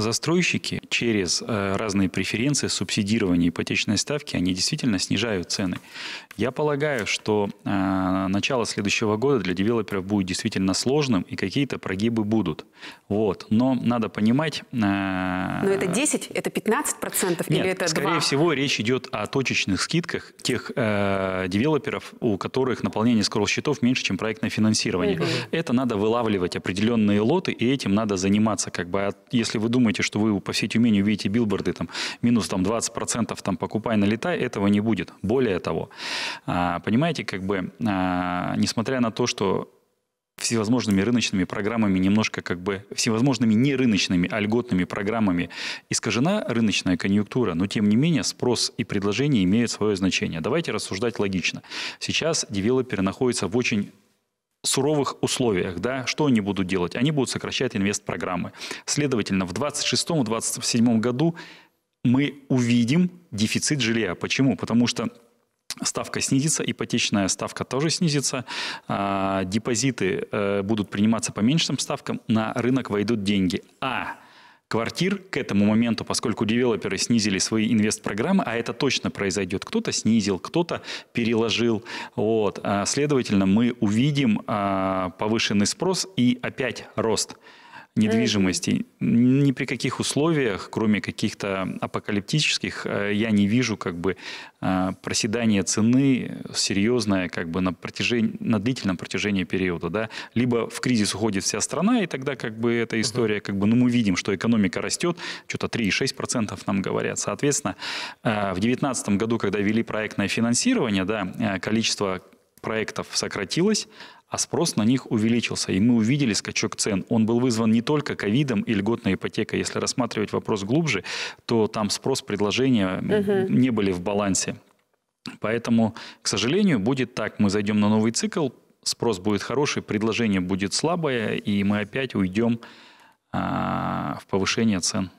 Застройщики через э, разные преференции, субсидирование ипотечной ставки, они действительно снижают цены. Я полагаю, что э, начало следующего года для девелоперов будет действительно сложным, и какие-то прогибы будут. Вот. Но надо понимать... Э, Но это 10, это 15 процентов или это скорее всего, речь идет о точечных скидках тех девелоперов, у которых наполнение скорых счетов меньше, чем проектное финансирование. Угу. Это надо вылавливать определенные лоты, и этим надо заниматься. Как бы, а если вы думаете, думаете, что вы по всей Тюмени увидите билборды, там, минус там, 20%, там, покупай, налетай, этого не будет. Более того, а, понимаете, как бы, а, несмотря на то, что всевозможными рыночными программами, немножко как бы всевозможными не рыночными, а льготными программами искажена рыночная конъюнктура, но тем не менее спрос и предложение имеют свое значение. Давайте рассуждать логично. Сейчас девелоперы находятся в очень суровых условиях, да, что они будут делать? Они будут сокращать инвест-программы. Следовательно, в 2026-2027 году мы увидим дефицит жилья. Почему? Потому что ставка снизится, ипотечная ставка тоже снизится, а, депозиты э, будут приниматься по меньшим ставкам, на рынок войдут деньги. А квартир к этому моменту, поскольку девелоперы снизили свои инвест-программы, а это точно произойдет. Кто-то снизил, кто-то переложил. Вот. А, следовательно, мы увидим а, повышенный спрос и опять рост недвижимости. Ни при каких условиях, кроме каких-то апокалиптических, э, я не вижу как бы э, проседания цены серьезное как бы на, протяжении, на длительном протяжении периода. Да? Либо в кризис уходит вся страна, и тогда как бы эта история, как бы, ну мы видим, что экономика растет, что-то 3,6% нам говорят. Соответственно, э, в 2019 году, когда вели проектное финансирование, да, количество проектов сократилось, а спрос на них увеличился, и мы увидели скачок цен. Он был вызван не только ковидом и льготной ипотекой. Если рассматривать вопрос глубже, то там спрос, предложение угу. не были в балансе. Поэтому, к сожалению, будет так. Мы зайдем на новый цикл, спрос будет хороший, предложение будет слабое, и мы опять уйдем а, в повышение цен.